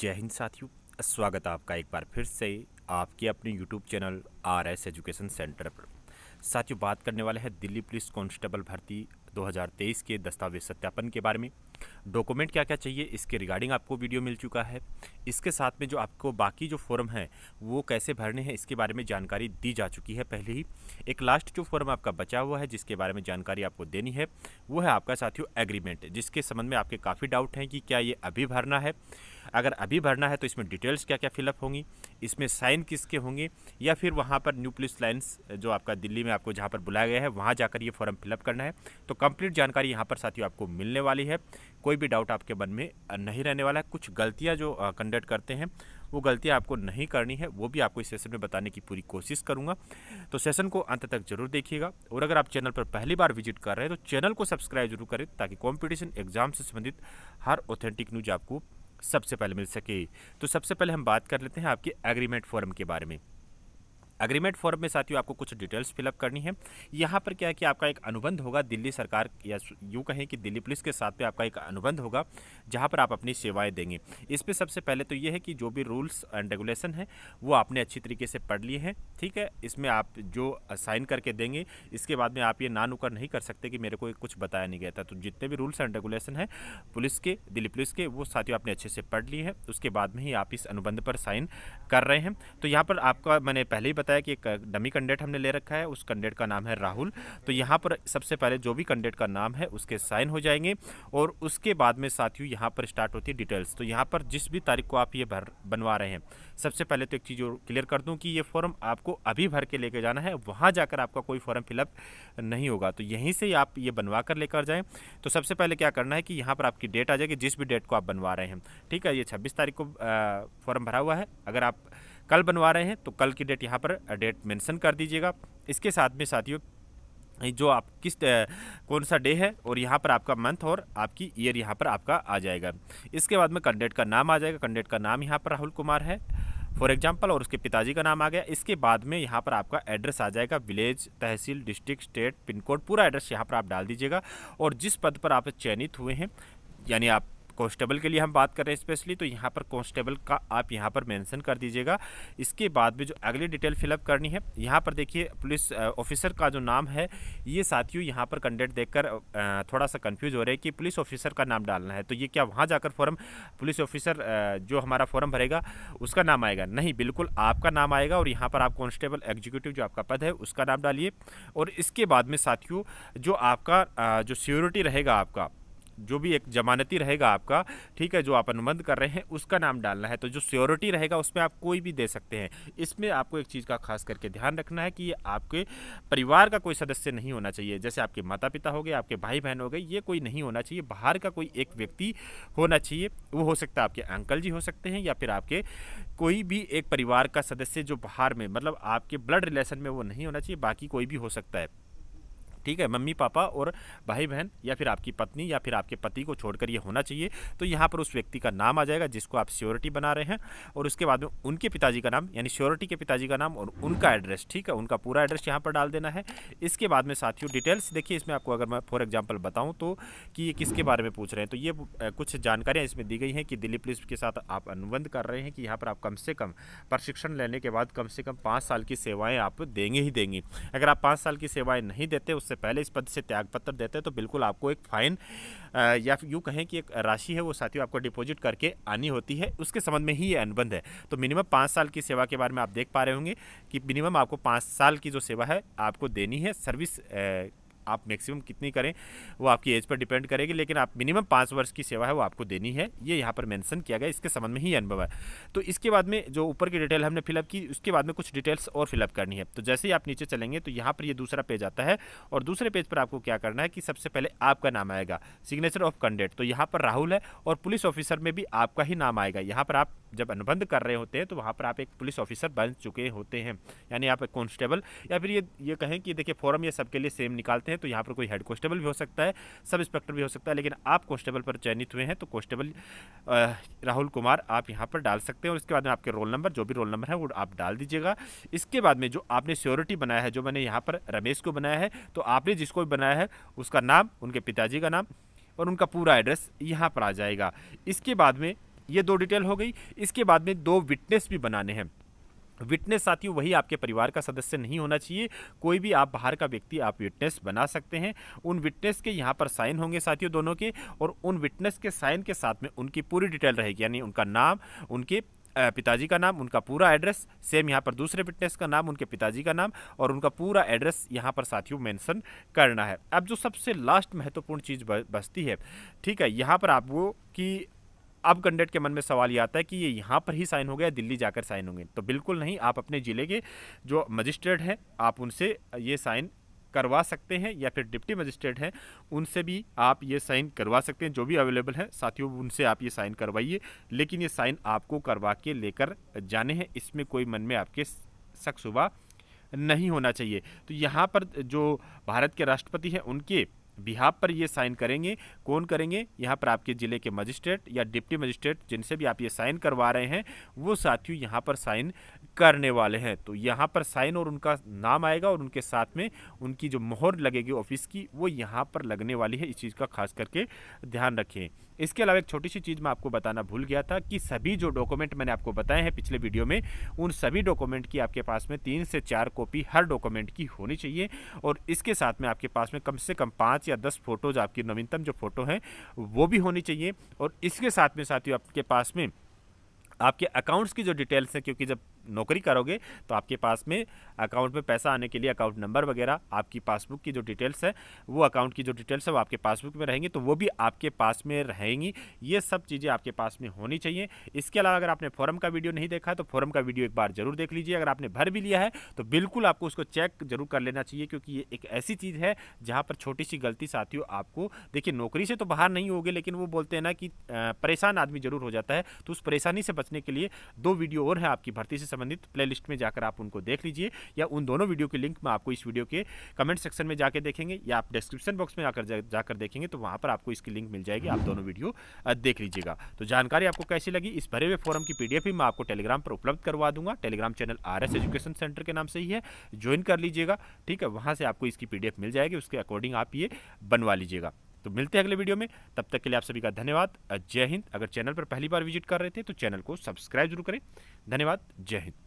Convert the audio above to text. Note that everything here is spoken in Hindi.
जय हिंद साथियों स्वागत है आपका एक बार फिर से आपके अपने YouTube channel R S education centre पर साथियों बात करने वाले हैं दिल्ली पुलिस कांस्टेबल भर्ती 2023 के दस्तावेज सत्यापन के बारे में डॉक्यूमेंट क्या क्या चाहिए इसके रिगार्डिंग आपको वीडियो मिल चुका है इसके साथ में जो आपको बाकी जो फॉर्म है वो कैसे भरने हैं इसके बारे में जानकारी दी जा चुकी है पहले ही एक लास्ट जो फॉर्म आपका बचा हुआ है जिसके बारे में जानकारी आपको देनी है वो है आपका साथियों एग्रीमेंट जिसके संबंध में आपके काफ़ी डाउट हैं कि क्या ये अभी भरना है अगर अभी भरना है तो इसमें डिटेल्स क्या क्या फिलअप होंगी इसमें साइन किसके होंगे या फिर वहाँ पर न्यू पुलिस लाइन्स जो आपका दिल्ली में आपको जहाँ पर बुलाया गया है वहाँ जाकर ये फॉर्म फिलअप करना है तो कंप्लीट जानकारी यहाँ पर साथियों आपको मिलने वाली है कोई भी डाउट आपके मन में नहीं रहने वाला है कुछ गलतियाँ जो कंडक्ट करते हैं वो गलतियाँ आपको नहीं करनी है वो भी आपको इस सेशन में बताने की पूरी कोशिश करूँगा तो सेशन को अंत तक जरूर देखिएगा और अगर आप चैनल पर पहली बार विजिट कर रहे हैं तो चैनल को सब्सक्राइब जरूर करें ताकि कॉम्पिटिशन एग्जाम से संबंधित हर ऑथेंटिक न्यूज आपको सबसे पहले मिल सके तो सबसे पहले हम बात कर लेते हैं आपके एग्रीमेंट फॉर्म के बारे में अग्रीमेंट फॉर्म में साथियों आपको कुछ डिटेल्स फिलअप करनी है यहाँ पर क्या है कि आपका एक अनुबंध होगा दिल्ली सरकार या यूँ कहें कि दिल्ली पुलिस के साथ पे आपका एक अनुबंध होगा जहाँ पर आप अपनी सेवाएँ देंगे इस पर सबसे पहले तो ये है कि जो भी रूल्स एंड रेगुलेशन है वो आपने अच्छी तरीके से पढ़ लिए हैं ठीक है इसमें आप जो साइन करके देंगे इसके बाद में आप ये ना नुकर नहीं कर सकते कि मेरे को कुछ बताया नहीं गया था तो जितने भी रूल्स एंड रेगुलेशन है पुलिस के दिल्ली पुलिस के वो साथियों आपने अच्छे से पढ़ लिए हैं उसके बाद में ही आप इस अनुबंध पर साइन कर रहे हैं तो यहाँ पर आपका मैंने पहले ही बताया कि एक डमी कैंडिडेट हमने ले रखा है उस कैंडिडेट का नाम है राहुल तो यहाँ पर सबसे पहले जो भी कैंडिडेट का नाम है उसके साइन हो जाएंगे और उसके बाद में साथियों यहाँ पर स्टार्ट होती है डिटेल्स तो यहाँ पर जिस भी तारीख को आप ये भर बनवा रहे हैं सबसे पहले तो एक चीज़ क्लियर कर दूँ कि ये फॉर्म आपको अभी भर के लेके जाना है वहाँ जाकर आपका कोई फॉर्म फिलअप नहीं होगा तो यहीं से आप ये बनवा कर लेकर जाएँ तो सबसे पहले क्या करना है कि यहाँ पर आपकी डेट आ जाएगी जिस भी डेट को आप बनवा रहे हैं ठीक है ये छब्बीस तारीख को फॉर्म भरा हुआ है अगर आप कल बनवा रहे हैं तो कल की डेट यहाँ पर डेट मेंशन कर दीजिएगा इसके साथ में साथियों जो आप किस कौन सा डे है और यहाँ पर आपका मंथ और आपकी ईयर यहाँ पर आपका आ जाएगा इसके बाद में कंडेट का नाम आ जाएगा कंडेट का नाम यहाँ पर राहुल कुमार है फॉर एग्जाम्पल और उसके पिताजी का नाम आ गया इसके बाद में यहाँ पर आपका एड्रेस आ जाएगा village tehsil district state pin code पूरा एड्रेस यहाँ पर आप डाल दीजिएगा और जिस पद पर आप चयनित हुए हैं यानी आप कॉन्स्टेबल के लिए हम बात कर रहे हैं स्पेशली तो यहाँ पर कॉन्स्टेबल का आप यहाँ पर मेंशन कर दीजिएगा इसके बाद में जो अगली डिटेल फिलअप करनी है यहाँ पर देखिए पुलिस ऑफिसर का जो नाम है ये साथियों यहाँ पर देख कर थोड़ा सा कन्फ्यूज हो रहे हैं कि पुलिस ऑफिसर का नाम डालना है तो ये क्या वहाँ जाकर फॉर्म पुलिस ऑफिसर जो हमारा फॉर्म भरेगा उसका नाम आएगा नहीं बिल्कुल आपका नाम आएगा और यहाँ पर आप कॉन्स्टेबल एग्जीक्यूटिव जो आपका पद है उसका नाम डालिए और इसके बाद में साथियों जो आपका जो सिक्योरिटी रहेगा आपका जो भी एक जमानती रहेगा आपका ठीक है जो आप अनुबंध कर रहे हैं उसका नाम डालना है तो जो स्योरिटी रहेगा उसमें आप कोई भी दे सकते हैं इसमें आपको एक चीज़ का खास करके ध्यान रखना है कि ये आपके परिवार का कोई सदस्य नहीं होना चाहिए जैसे आपके माता पिता हो गए आपके भाई बहन हो गए ये कोई नहीं होना चाहिए बाहर का कोई एक व्यक्ति होना चाहिए वो हो सकता है आपके अंकल जी हो सकते हैं या फिर आपके कोई भी एक परिवार का सदस्य जो बाहर में मतलब आपके ब्लड रिलेशन में वो नहीं होना चाहिए बाकी कोई भी हो सकता है ठीक है मम्मी पापा और भाई बहन या फिर आपकी पत्नी या फिर आपके पति को छोड़कर ये होना चाहिए तो यहाँ पर उस व्यक्ति का नाम आ जाएगा जिसको आप श्योरिटी बना रहे हैं और उसके बाद में उनके पिताजी का नाम यानी श्योरिटी के पिताजी का नाम और उनका एड्रेस ठीक है उनका पूरा एड्रेस यहाँ पर डाल देना है इसके बाद में साथियों डिटेल्स देखिए इसमें आपको अगर मैं फॉर एग्जाम्पल बताऊँ तो कि ये किसके बारे में पूछ रहे हैं तो ये कुछ जानकारियाँ इसमें दी गई हैं कि दिल्ली पुलिस के साथ आप अनुबंध कर रहे हैं कि यहाँ पर आप कम से कम प्रशिक्षण लेने के बाद कम से कम पाँच साल की सेवाएँ आप देंगे ही देंगे अगर आप पाँच साल की सेवाएँ नहीं देते उससे पहले इस पद से त्यागपत्र देते हैं तो बिल्कुल आपको एक फ़ाइन या यूँ कहें कि एक राशि है वो साथियों आपको डिपॉजिट करके आनी होती है उसके संबंध में ही ये अनुबंध है तो मिनिमम पाँच साल की सेवा के बारे में आप देख पा रहे होंगे कि मिनिमम आपको पाँच साल की जो सेवा है आपको देनी है सर्विस आप मैक्सिमम कितनी करें वो आपकी एज पर डिपेंड करेगी लेकिन आप मिनिमम पाँच वर्ष की सेवा है वो आपको देनी है ये यहाँ पर मैंसन किया गया इसके संबंध में ही अनुभव है तो इसके बाद में जो ऊपर की डिटेल हमने फिलअप की उसके बाद में कुछ डिटेल्स और फिलअप करनी है तो जैसे ही आप नीचे चलेंगे तो यहाँ पर ये दूसरा पेज आता है और दूसरे पेज पर आपको क्या करना है कि सबसे पहले आपका नाम आएगा सिग्नेचर ऑफ कंडेट तो यहाँ पर राहुल है और पुलिस ऑफिसर में भी आपका ही नाम आएगा यहाँ पर आप जब अनुबंध कर रहे होते हैं तो वहाँ पर आप एक पुलिस ऑफिसर बन चुके होते हैं यानी आप एक कॉन्स्टेबल या फिर ये ये कहें कि देखिए फॉरम ये सबके लिए सेम निकालते हैं तो यहाँ पर कोई हेड कॉन्स्टेबल भी हो सकता है सब इंस्पेक्टर भी हो सकता है लेकिन आप कॉन्स्टेबल पर चयनित हुए हैं तो कॉन्स्टेबल राहुल कुमार आप यहाँ पर डाल सकते हैं और इसके बाद में आपके रोल नंबर जो भी रोल नंबर है वो आप डाल दीजिएगा इसके बाद में जो आपने स्योरिटी बनाया है जो मैंने यहाँ पर रमेश को बनाया है तो आपने जिसको भी बनाया है उसका नाम उनके पिताजी का नाम और उनका पूरा एड्रेस यहाँ पर आ जाएगा इसके बाद में ये दो डिटेल हो गई इसके बाद में दो विटनेस भी बनाने हैं विटनेस साथियों वही आपके परिवार का सदस्य नहीं होना चाहिए कोई भी आप बाहर का व्यक्ति आप विटनेस बना सकते हैं उन विटनेस के यहाँ पर साइन होंगे साथियों दोनों के और उन विटनेस के साइन के साथ में उनकी पूरी डिटेल रहेगी यानी उनका नाम उनके पिताजी का नाम उनका पूरा एड्रेस सेम यहाँ पर दूसरे विटनेस का नाम उनके पिताजी का नाम और उनका पूरा एड्रेस यहाँ पर साथियों मेंशन करना है अब जो सबसे लास्ट महत्वपूर्ण चीज़ बचती है ठीक है यहाँ पर आप वो कि अब कंडेट के मन में सवाल ये आता है कि ये यहाँ पर ही साइन हो गया दिल्ली जाकर साइन होंगे तो बिल्कुल नहीं आप अपने ज़िले के जो मजिस्ट्रेट हैं आप उनसे ये साइन करवा सकते हैं या फिर डिप्टी मजिस्ट्रेट हैं उनसे भी आप ये साइन करवा सकते हैं जो भी अवेलेबल है साथियों उनसे आप ये साइन करवाइए लेकिन ये साइन आपको करवा के लेकर जाने हैं इसमें कोई मन में आपके शक सुबह नहीं होना चाहिए तो यहाँ पर जो भारत के राष्ट्रपति हैं उनके बिहाब पर ये साइन करेंगे कौन करेंगे यहाँ पर आपके ज़िले के मजिस्ट्रेट या डिप्टी मजिस्ट्रेट जिनसे भी आप ये साइन करवा रहे हैं वो साथियों यहाँ पर साइन करने वाले हैं तो यहाँ पर साइन और उनका नाम आएगा और उनके साथ में उनकी जो मोहर लगेगी ऑफिस की वो यहाँ पर लगने वाली है इस चीज़ का खास करके ध्यान रखें इसके अलावा एक छोटी सी चीज़ मैं आपको बताना भूल गया था कि सभी जो डॉक्यूमेंट मैंने आपको बताए हैं पिछले वीडियो में उन सभी डॉक्यूमेंट की आपके पास में तीन से चार कॉपी हर डॉक्यूमेंट की होनी चाहिए और इसके साथ में आपके पास में कम से कम पाँच या दस फोटोज आपकी नवीनतम जो फ़ोटो हैं वो भी होनी चाहिए और इसके साथ में साथियों आपके पास में आपके अकाउंट्स की जो डिटेल्स हैं क्योंकि जब नौकरी करोगे तो आपके पास में अकाउंट में पैसा आने के लिए अकाउंट नंबर वगैरह आपकी पासबुक की जो डिटेल्स है वो अकाउंट की जो डिटेल्स है वो आपके पासबुक में रहेंगी तो वो भी आपके पास में रहेंगी ये सब चीज़ें आपके पास में होनी चाहिए इसके अलावा अगर आपने फॉरम का वीडियो नहीं देखा तो फॉरम का वीडियो एक बार जरूर देख लीजिए अगर आपने भर भी लिया है तो बिल्कुल आपको उसको चेक जरूर कर लेना चाहिए क्योंकि ये एक ऐसी चीज़ है जहाँ पर छोटी सी गलती साथियों आपको देखिए नौकरी से तो बाहर नहीं होगी लेकिन वो बोलते हैं ना कि परेशान आदमी जरूर हो जाता है तो उस परेशानी से बचने के लिए दो वीडियो और है आपकी भर्ती से संबंधित प्लेलिस्ट में जाकर आप उनको देख लीजिए या उन दोनों वीडियो के लिंक में आपको इस वीडियो के कमेंट सेक्शन में जाकर देखेंगे या आप डिस्क्रिप्शन बॉक्स में आकर जाकर देखेंगे तो वहाँ पर आपको इसकी लिंक मिल जाएगी आप दोनों वीडियो देख लीजिएगा तो जानकारी आपको कैसी लगी इस भरे हुए फॉरम की पीडीएफ भी मैं आपको टेलीग्राम पर उपलब्ध करवा दूंगा Telegram channel R education centre के नाम से ही है ज्वाइन कर लीजिएगा ठीक है वहाँ से आपको इसकी पी मिल जाएगी उसके अकॉर्डिंग आप ये बनवा लीजिएगा तो मिलते हैं अगले वीडियो में तब तक के लिए आप सभी का धन्यवाद जय हिंद अगर चैनल पर पहली बार विजिट कर रहे थे तो चैनल को सब्सक्राइब जरूर करें धन्यवाद जय हिंद